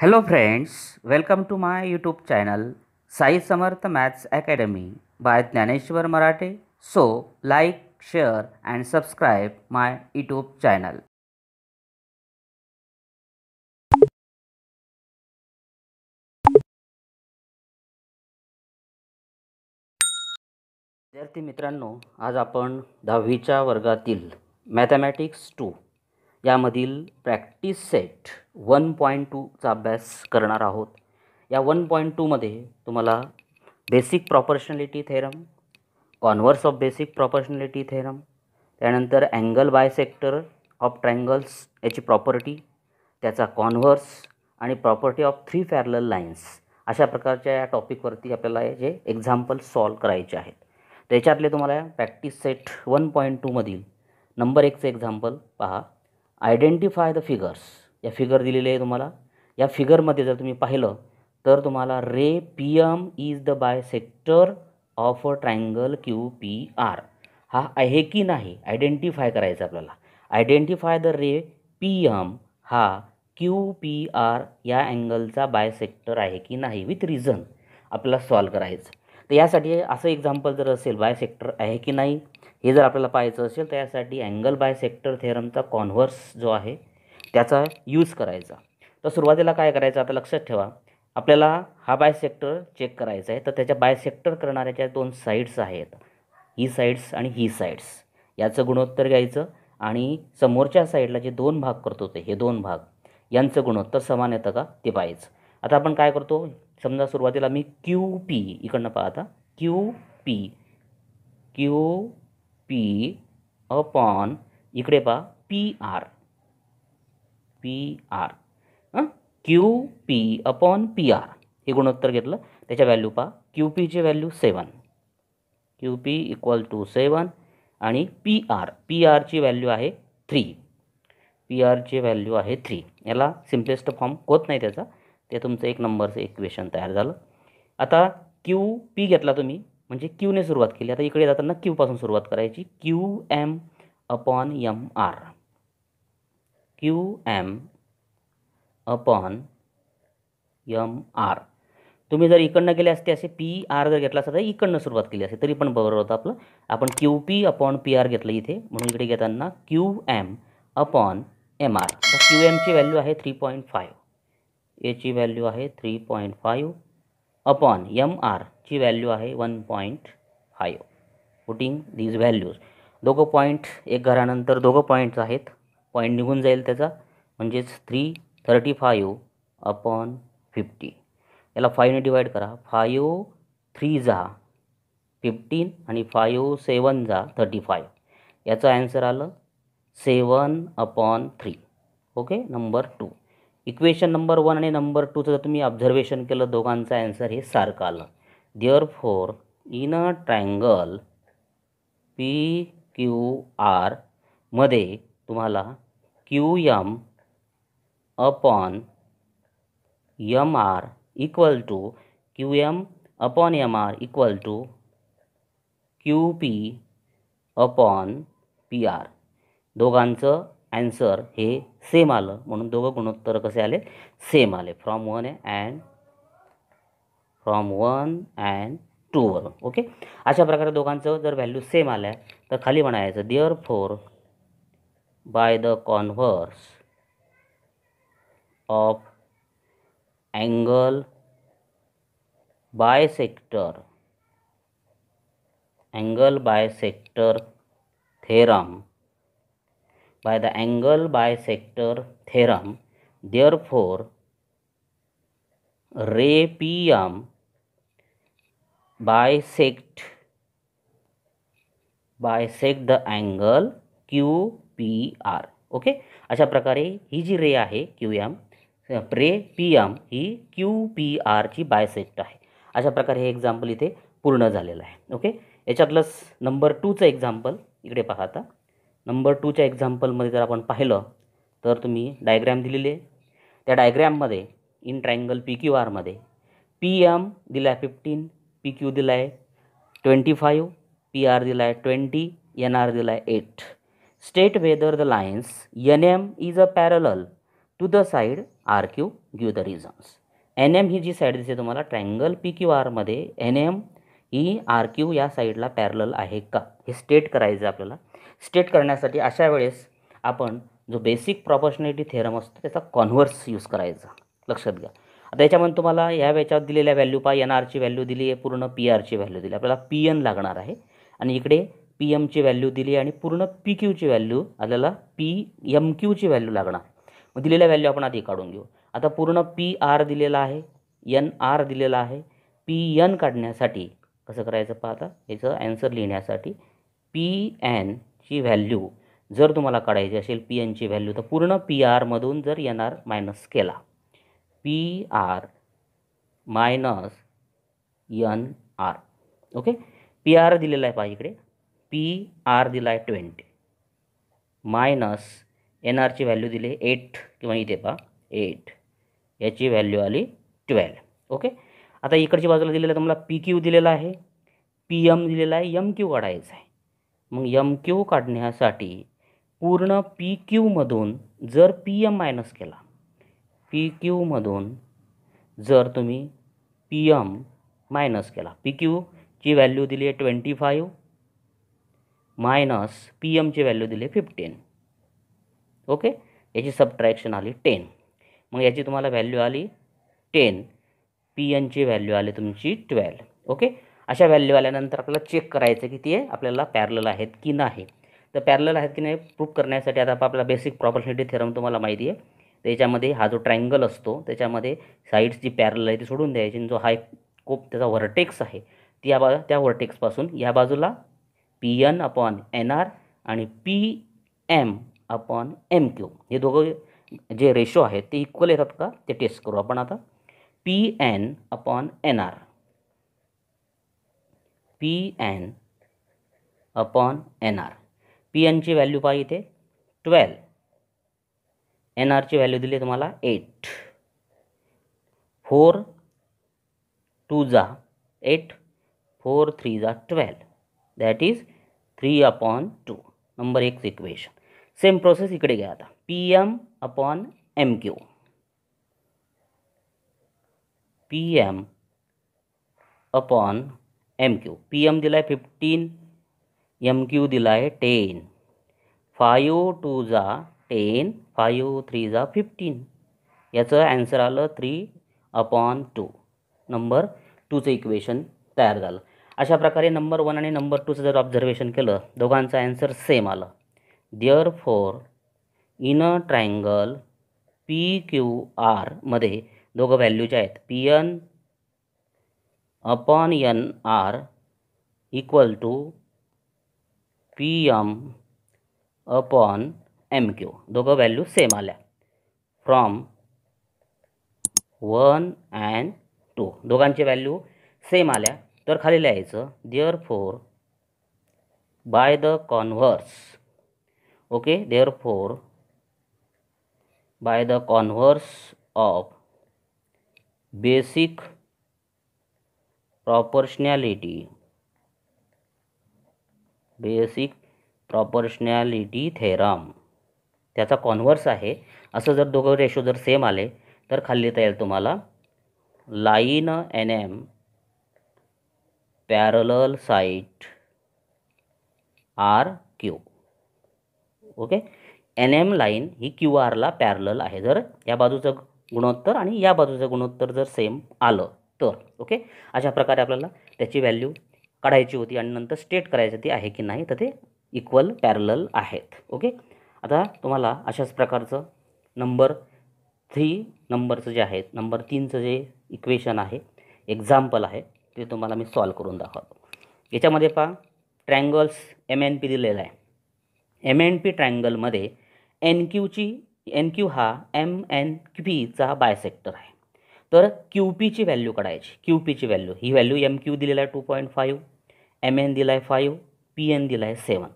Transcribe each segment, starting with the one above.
hello friends welcome to my YouTube channel Sai Samarth maths academy by Dnyaneshwar Marathe so like share and subscribe my YouTube channel विद्यार्थी मित्रांनो आज आपण दहावीच्या वर्गातील मॅथमॅटिक्स टू यामधील प्रॅक्टिस सेट वन पॉईंट टूचा अभ्यास करणार आहोत या वन पॉईंट टूमध्ये तुम्हाला basic proportionality theorem converse of basic proportionality theorem त्यानंतर अँगल बायसेक्टर ऑफ ट्रँगल्स याची प्रॉपर्टी त्याचा कॉन्व्हर्स आणि property of three parallel lines अशा प्रकारच्या या टॉपिकवरती आपल्याला जे एक्झाम्पल सॉल्व करायचे आहेत त्याच्यातले तुम्हाला प्रॅक्टिस सेट वन पॉईंट टूमधील नंबर एकचं एक्झाम्पल पहा आयडेंटिफाय द फिगर्स या फिगर दिलेले आहे तुम्हाला या फिगरमध्ये जर तुम्ही पाहिलं तर तुम्हाला ray P M is the bisector of a triangle Q P R हा आहे की नाही आयडेंटिफाय करायचं आपल्याला identify the ray P M हा क्यू पी आर या अँगलचा बाय सेक्टर आहे की नाही विथ रिझन आपल्याला सॉल्व करायचं तर यासाठी असं एक्झाम्पल जर असेल बाय सेक्टर आहे की नाही हे जर आपल्याला पाहायचं असेल तर यासाठी अँगल बाय सेक्टर थेरमचा कॉन्व्हर्स जो आहे त्याचा यूज करायचा तर सुरुवातीला काय करायचं आता लक्षात ठेवा आपल्याला हा बाय सेक्टर चेक करायचा आहे तर त्याच्या बाय सेक्टर करणाऱ्या ज्या दोन साईड्स आहेत ही साईड्स आणि ही साईड्स याचं गुणोत्तर घ्यायचं आणि समोरच्या साईडला जे दोन भाग करत होते हे दोन भाग यांचं गुणोत्तर समान येतं का ते पाहायचं आता आपण काय करतो समजा सुरुवातीला मी क्यू पी इकडनं पाहता Q P Q P upon इकडे पहा P R P R Q P upon P R हे गुणोत्तर घेतलं त्याच्या व्हॅल्यू पहा क्यू पीचे value seven Q P equal to seven आणि पी आर पी आरची व्हॅल्यू आहे थ्री पी आरची व्हॅल्यू आहे थ्री याला सिम्पलेस्ट फॉर्म होत नाही त्याचा ते तुमचं एक नंबरचं इक्वेशन तयार झालं आता क्यू पी घेतला तुम्ही म्हणजे क्यूने सुरुवात केली आता इकडे जाताना क्यूपासून सुरुवात करायची Q M upon M R Q M upon M R तुम्ही जर इकडनं गेले असते असे पी आर जर घेतला असता तर इकडनं सुरुवात केली असते तरी पण बरोबर होतं आपलं आपण Q P upon P R घेतलं इथे म्हणून इकडे घेताना Q M upon M R तर क्यू एमची व्हॅल्यू आहे थ्री पॉईंट फाईव्ह याची व्हॅल्यू आहे three point five upon M R ची व्हॅल्यू आहे one point five putting these values दोघं पॉईंट एक घरानंतर दोघं पॉईंट्स आहेत पॉईंट निघून जाईल त्याचा म्हणजेच three thirty five upon fifty याला ने डिवाईड करा फायव थ्री जा फिफ्टीन आणि फायव सेवन जा थर्टी फायव याचं ॲन्सर आलं seven upon three okay number two equation number one आणि नंबर टूचं जर तुम्ही ऑब्झर्वेशन केलं दोघांचं ॲन्सर हे सारखं आलं therefore in a triangle P Q R मध्ये तुम्हाला Q M upon M R equal to Q M upon M R equal to Q P upon P R दोघांचं ॲन्सर हे सेम आलं म्हणून दोघं गुणोत्तर कसे आले सेम आले from one and from one and वर ओके अशा प्रकारे दोघांचं जर व्हॅल्यू सेम आल्या तर खाली म्हणायचं therefore by the converse of angle bisector angle bisector theorem by the angle bisector theorem therefore ray P M bisect bisect the angle Q P R okay अशा प्रकारे ही जी ray आहे Q M ray P M ही Q P आरची bisect आहे अशा प्रकारे हे एक्झाम्पल इथे पूर्ण झालेलं आहे ओके याच्यातलंच नंबर टूचं एक्झाम्पल इकडे पहा आता नंबर टूच्या एक्झाम्पलमध्ये जर आपण पाहिलं तर तुम्ही डायग्रॅम दिलेले त्या डायग्रॅममध्ये इन ट्रायंगल पी क्यू आरमध्ये पी एम दिला आहे फिफ्टीन पी क्यू दिला आहे ट्वेंटी फाईव्ह पी आर दिला आहे ट्वेंटी एन आर दिला आहे eight state whether the lines N M is a parallel to the side R Q give the reasons N M ही जी साईड दिसते तुम्हाला ट्रँगल पी क्यू आरमध्ये N M ही आर क्यू या साईडला पॅरल आहे का हे स्टेट करायचं आपल्याला स्टेट करण्यासाठी अशा वेळेस आपण जो बेसिक प्रॉपर्शनॅलिटी थेरम असतो त्याचा कॉन्व्हर्स यूज करायचा लक्षात घ्या आता याच्यामध्ये तुम्हाला ह्या याच्यावर दिलेल्या व्हॅल्यू पहा एन आरची व्हॅल्यू दिली आहे पूर्ण पी आरची व्हॅल्यू दिली आपल्याला पी एन लागणार आहे आणि इकडे पी एमची व्हॅल्यू दिली आणि पूर्ण पी क्यूची व्हॅल्यू आपल्याला पी एम क्यूची व्हॅल्यू लागणार मग दिलेल्या व्हॅल्यू आपण आधी काढून घेऊ आता पूर्ण पी आर दिलेला आहे एन आर दिलेला आहे पी एन काढण्यासाठी कसं करायचं पहा आता याचं ॲन्सर लिहिण्यासाठी पी एनची व्हॅल्यू जर तुम्हाला काढायची असेल पी एनची व्हॅल्यू तर पूर्ण पी आरमधून जर एन आर मायनस केला P R minus N R okay P R दिलेला आहे पहा इकडे पी आर दिला आहे ट्वेंटी मायनस एन आरची व्हॅल्यू दिली एट किंवा इथे पहा एट याची व्हॅल्यू आली ट्वेल्व ओके आता इकडच्या बाजूला दिलेलं आहे तुम्हाला पी क्यू दिलेला आहे पी एम दिलेला आहे यम क्यू काढायचा आहे मग यम क्यू काढण्यासाठी पूर्ण पी क्यूमधून जर पी एम मायनस केला पी क्यूमधून जर तुम्ही पी एम मायनस केला पी क्यूची व्हॅल्यू दिली आहे ट्वेंटी फाईव्ह मायनस पी एमची व्हॅल्यू दिली आहे फिफ्टीन ओके याची सबट्रॅक्शन आली टेन मग याची तुम्हाला व्हॅल्यू आली टेन पी एनची व्हॅल्यू आली तुमची ट्वेल्व ओके अशा व्हॅल्यू आल्यानंतर आपल्याला चेक करायचं की ते आपल्याला पॅरलल आहेत की नाही तर पॅरल आहेत की नाही प्रूफ करण्यासाठी आता आपला बेसिक प्रॉपर्टी थेरम तुम्हाला माहिती आहे त्याच्यामध्ये हा जो ट्रँगल असतो त्याच्यामध्ये साईड्स जी पॅरल आहे ती सोडून द्यायची आणि जो एक कोप त्याचा व्हर्टेक्स आहे ती या बा त्या व्हर्टेक्सपासून या बाजूला P N upon N R आणि P M upon M Q हे दोघं जे रेशो आहेत ते इक्वल येतात का ते टेस्ट करू आपण आता P N upon N R P N upon N R P एनची व्हॅल्यू पाहिजे इथे ट्वेल्व एन आर ची वैल्यू दिली तुम्हारा एट फोर टू जा एट फोर थ्री जा twelve that is three upon two number एक इक्वेशन सेम प्रोसेस इकडे गया था P M upon M Q P M upon M Q P M दिला फिफ्टीन एम क्यू दिला ten five two जा ten five three जा fifteen याचं answer आलं थ्री अपॉन टू नंबर टूचं इक्वेशन तयार झालं अशा प्रकारे नंबर वन आणि नंबर टूचं जर ऑब्झर्वेशन केलं दोघांचं ॲन्सर सेम आलं therefore in a triangle P Q आरमध्ये दोघं व्हॅल्यूज आहेत P N upon N R equal to P M upon M Q दोघं व्हॅल्यू सेम आल्या फ्रॉम वन अँड टू दोघांचे व्हॅल्यू सेम आल्या तर खाली लिहायचं therefore by the converse okay therefore by the converse of basic proportionality basic proportionality theorem त्याचा converse आहे असं जर दोघं रेशो जर सेम आले तर खाली लिहिता येईल तुम्हाला line N M parallel side R Q okay N M line ही क्यू आरला पॅरल आहे जर या बाजूचं गुणोत्तर आणि या बाजूचं गुणोत्तर जर सेम आलं तर ओके अशा प्रकारे आपल्याला त्याची व्हॅल्यू काढायची होती आणि नंतर स्टेट करायची ती आहे की नाही तर ते इक्वल पॅरल आहेत ओके आता तुम्हाला अशाच प्रकारचं नंबर थ्री नंबरचं जे आहे नंबर तीनचं जे इक्वेशन आहे एक्झाम्पल आहे ते तुम्हाला मी सॉल्व करून दाखवतो याच्यामध्ये पहा ट्रँगल्स एम एन पी दिलेला आहे एम एन पी ट्रँगलमध्ये एन क्यूची एन क्यू हा एम एन पीचा बायसेक्टर आहे तर क्यू पीची व्हॅल्यू काढायची क्यू पीची व्हॅल्यू ही व्हॅल्यू एम क्यू दिलेला आहे two point five M N दिला आहे फाईव्ह पी एन दिला आहे सेवन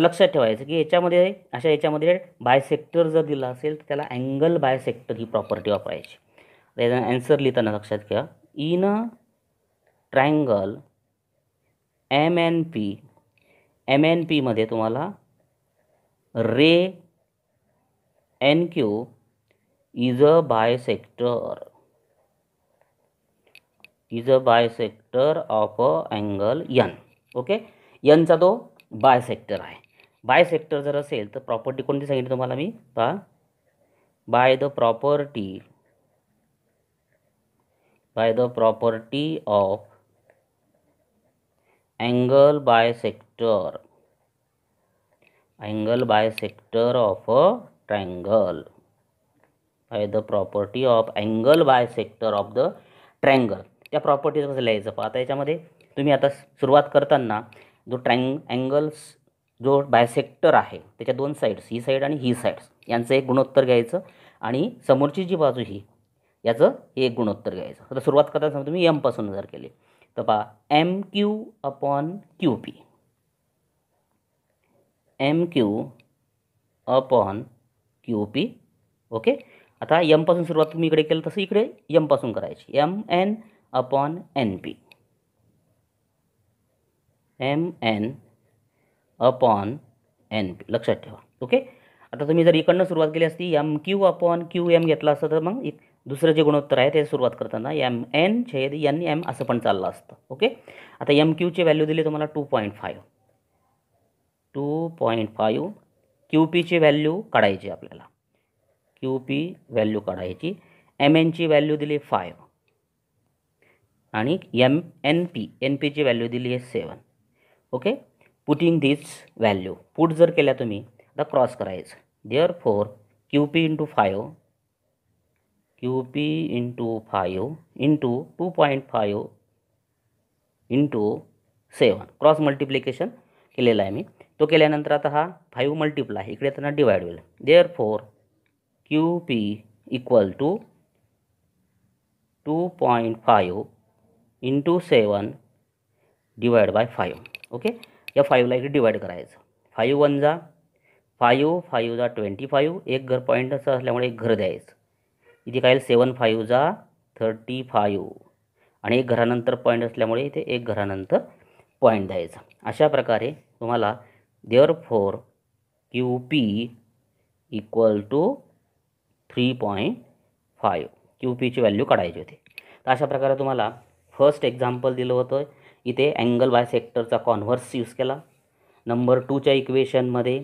लक्षात ठेवायचं की याच्यामध्ये अशा याच्यामध्ये बायसेक्टर जर दिला असेल तर त्याला अँगल बायसेक्टर ही प्रॉपर्टी वापरायची त्याचा ॲन्सर लिहिताना लक्षात घ्या in a triangle M N P M N पीमध्ये तुम्हाला ray N Q is a bisector is a bisector of a angle N okay यनचा तो बायसेक्टर आहे बाय सेक्टर जर असेल तर प्रॉपर्टी कोणती सांगितली तुम्हाला मी पहा by the property by the property of angle bisector angle bisector of a triangle by the property of angle bisector of the triangle त्या प्रॉपर्टीचं कसं लिहायचं पहा आता याच्यामध्ये तुम्ही आता सुरुवात करताना जो ट्रँग अँगल्स जो बायसेक्टर आहे त्याच्या दोन साईड्स ही साईड आणि ही साईड्स यांचं एक गुणोत्तर घ्यायचं आणि समोरची जी बाजू ही याचं एक गुणोत्तर घ्यायचं आता सुरुवात करताना समजा तुम्ही एमपासून जर केली तर पहा M Q upon Q P M Q upon Q P okay आता यमपासून सुरुवात तुम्ही इकडे केलं तसं इकडे यमपासून करायची M N upon N P M N upon N P लक्षात ठेवा ओके आता तुम्ही जर इकडनं सुरुवात केली असती M Q upon Q M घेतला असतं तर मग एक दुसरं जे गुणोत्तर आहे ते सुरुवात करताना एम एन छेद एन एम असं पण चाललं असतं ओके आता एम क्यूची व्हॅल्यू दिली तुम्हाला two point five two point five Q पीची व्हॅल्यू काढायची आपल्याला क्यू पी व्हॅल्यू काढायची एम एनची व्हॅल्यू दिली फायव आणि एम एन पी एन पीची व्हॅल्यू दिली आहे seven okay putting this value put जर केल्या तुम्ही आता क्रॉस करायचं therefore Q P into five Q P into five into two point five into seven cross multiplication केलेलं आहे मी तो केल्यानंतर आता हा फाईव्ह मल्टिप्ला आहे इकडे त्यांना डिवाइड होईल therefore Q P equal to two point five into seven divide by five okay या फाईव्हला इथे डिवाईड करायचं फाईव्ह वन जा फाईव्ह फाईव्ह जा ट्वेंटी फाईव्ह एक घर पॉईंट असं असल्यामुळे एक घर द्यायचं इथे काय सेवन फाईव्ह जा थर्टी फाईव्ह आणि एक घरानंतर पॉईंट असल्यामुळे इथे एक घरानंतर पॉईंट द्यायचा अशा प्रकारे तुम्हाला therefore Q P equal to three point five Q पीची व्हॅल्यू काढायची होती तर अशा प्रकारे तुम्हाला फर्स्ट एक्झाम्पल दिलं होतं इथे अँगल बाय सेक्टरचा कॉन्व्हर्स यूज केला नंबर टूच्या इक्वेशनमध्ये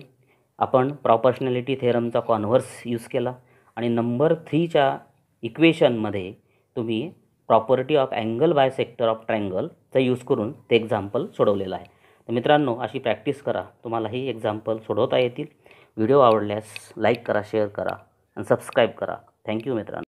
आपण प्रॉपर्शनॅलिटी थेरमचा कॉन्व्हर्स यूज केला आणि नंबर थ्रीच्या इक्वेशनमध्ये तुम्ही property of angle bisector of ट्रँगलचा यूज करून ते एक्झाम्पल सोडवलेलं आहे तर मित्रांनो अशी प्रॅक्टिस करा तुम्हालाही एक्झाम्पल सोडवता येतील व्हिडिओ आवडल्यास लाईक करा शेअर करा आणि सबस्क्राईब करा थँक्यू मित्रांनो